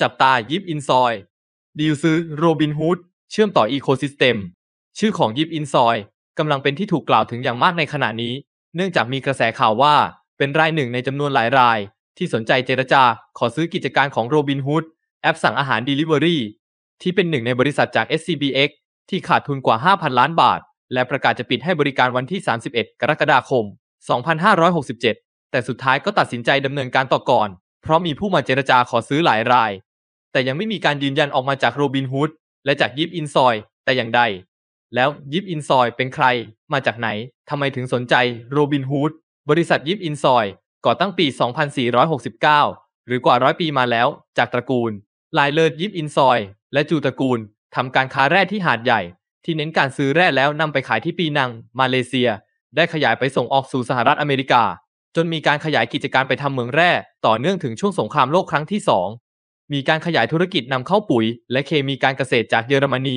จับตายิบอินซอยดีลซื้อโรบินฮูดเชื่อมต่ออีโคซิสเต็มชื่อของยิบอินซอยกำลังเป็นที่ถูกกล่าวถึงอย่างมากในขณะนี้ เนื่องจากมีกระแสข่าวว่าเป็นรายหนึ่งในจำนวนหลายราย ที่สนใจเจรจาขอซื้อกิจการของโรบินฮูดแอปสั่งอาหาร Delivery ที่เป็นหนึ่งในบริษัทจาก SCBX ที่ขาดทุนกว่า 5,000 ล้านบาท และประกาศจะปิดให้บริการวันที่ 31 กรกฎาคม 2567 แต่สุดท้ายก็ตัดสินใจดำเนินการต่อก่อน เพราะมีผู้มาเจรจาขอซื้อหลายรายแต่ยังไม่มีการยืนยันออกมาจากโรบินฮูดและจากยิปอินซอยแต่อย่างใด แล้วยิปอินซอยเป็นใคร มาจากไหนทำไมถึงสนใจโรบินฮูดบริษัทยิปอินซอยก่อตั้งปี 2469 หรือกว่าร้อยปีมาแล้วจากตระกูล ลายเลิศยิปอินซอยและจูตระกูลทำการค้าแร่ที่หาดใหญ่ ที่เน้นการซื้อแร่แล้วนำไปขายที่ปีนังมาเลเซีย ได้ขยายไปส่งออกสู่สหรัฐอเมริกา จนมีการขยายกิจการไปทำเมืองแร่ต่อเนื่องถึงช่วงสงครามโลกครั้งที่สองมีการขยายธุรกิจนำเข้าปุ๋ยและเคมีการเกษตรจากเยอรมนี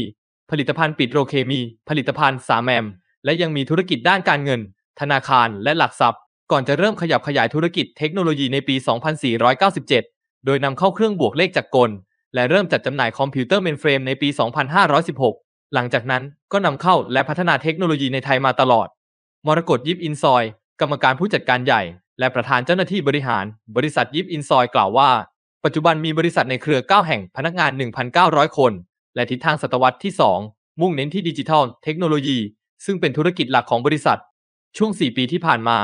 ผลิตภัณฑ์ปิโตรเคมี ผลิตภัณฑ์สามแอมและยังมีธุรกิจด้านการเงิน ธนาคารและหลักทรัพย์ก่อนจะเริ่มขยับขยายธุรกิจเทคโนโลยีในปี 2497 โดยนำเข้าเครื่องบวกเลขจากกล และเริ่มจัดจำหน่ายคอมพิวเตอร์เมนเฟรมในปี 2516 หลังจากนั้นก็นำเข้าและพัฒนาเทคโนโลยีในไทยมาตลอด มรกตยิบอินซอยกรรมการผู้จัดการใหญ่ และประธานเจ้าหน้าที่บริหาร บริษัทยิบอินซอยกล่าวว่าปัจจุบันมีบริษัทในเครือ 9 แห่งพนักงาน 1,900 คน และทิศทางศตวรรษที่ 2 มุ่งเน้นที่ดิจิทัล เทคโนโลยี ซึ่งเป็นธุรกิจหลักของบริษัท ช่วง 4 ปีที่ผ่านมา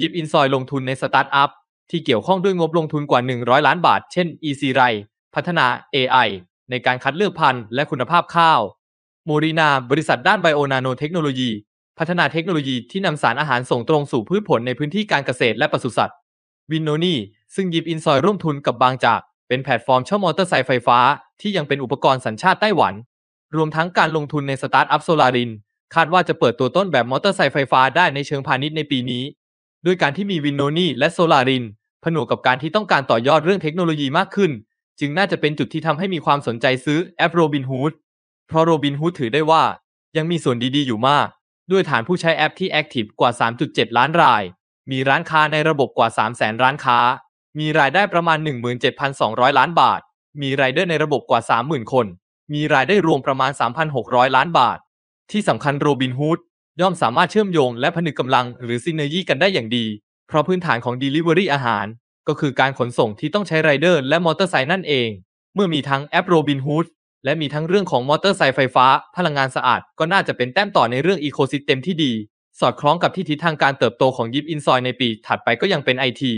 ยิบอินซอยลงทุนในสตาร์ทอัพที่เกี่ยวข้องด้วยงบลงทุนกว่า 100 ล้านบาท เช่น EC ไรพัฒนา AI ในการคัดเลือกพันธุ์ และคุณภาพข้าวโมรีนาบริษัทด้านไบโอนาโนเทคโนโลยี พัฒนาเทคโนโลยีที่นำสารอาหารส่งตรงสู่พืชผลในพื้นที่การเกษตรและปศุสัตว์วินโนนีซึ่งยิบอินซอยร่วมทุนกับบางจากเป็นแพลตฟอร์มเช่ามอเตอร์ไซค์ไฟฟ้า ที่ยังเป็นอุปกรณ์สัญชาติไต้หวัน รวมทั้งการลงทุนในสตาร์ทอัพโซลาริน คาดว่าจะเปิดตัวต้นแบบมอเตอร์ไซค์ไฟฟ้าได้ในเชิงพาณิชย์ในปีนี้ ด้วยการที่มีวินโนนี่และโซลารินผนวกกับการที่ต้องการต่อยอดเรื่องเทคโนโลยีมากขึ้นจึงน่าจะเป็นจุดที่ทำให้มีความสนใจซื้อแอปโรบินฮูดเพราะโรบินฮูดถือได้ว่ายังมีส่วนดีๆอยู่มาก ด้วยฐานผู้ใช้แอปที่แอคทีฟกว่า 3.7 ล้านราย มีร้านค้าในระบบกว่า 3 0 0 0 0 0ร้านค้ามีรายได้ประมาณ 17,200 ล้านบาท มีรายเดอร์ในระบบกว่า 30,000 คน มีรายได้รวมประมาณ 3,600 ล้านบาท ที่สำคัญโรบินฮูดย่อมสามารถเชื่อมโยงและผนึกกำลังหรือซินเนอร์ยีกันได้อย่างดี เพราะพื้นฐานของ Delivery อาหาร ก็คือการขนส่งที่ต้องใช้ไรเดอร์และมอเตอร์ไซค์นั่นเอง เมื่อมีทั้งแอปโรบินฮูดและมีทั้งเรื่องของมอเตอร์ไซค์ไฟฟ้า พลังงานสะอาด ก็น่าจะเป็นแต้มต่อในเรื่องอีโคซิสเต็มที่ดีสอดคล้องกับที่ทิศทางการเติบโตของยิปอินซอยในปีถัดไปก็ยังเป็นไอที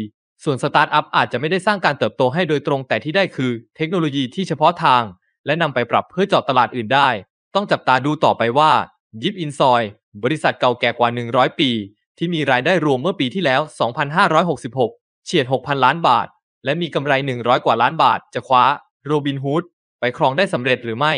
ส่วนสตาร์ทอัพอาจจะไม่ได้สร้างการเติบโตให้โดยตรงแต่ที่ได้คือเทคโนโลยีที่เฉพาะทาง และนำไปปรับเพื่อเจาะตลาดอื่นได้ ต้องจับตาดูต่อไปว่ายิปอินซอยบริษัทเก่าแก่กว่า 100 ปี ที่มีรายได้รวมเมื่อปีที่แล้ว 2,566เฉียด 6,000 ล้านบาท และมีกำไร 100 กว่าล้านบาท จะคว้าโรบินฮูดไปครองได้สำเร็จหรือไม่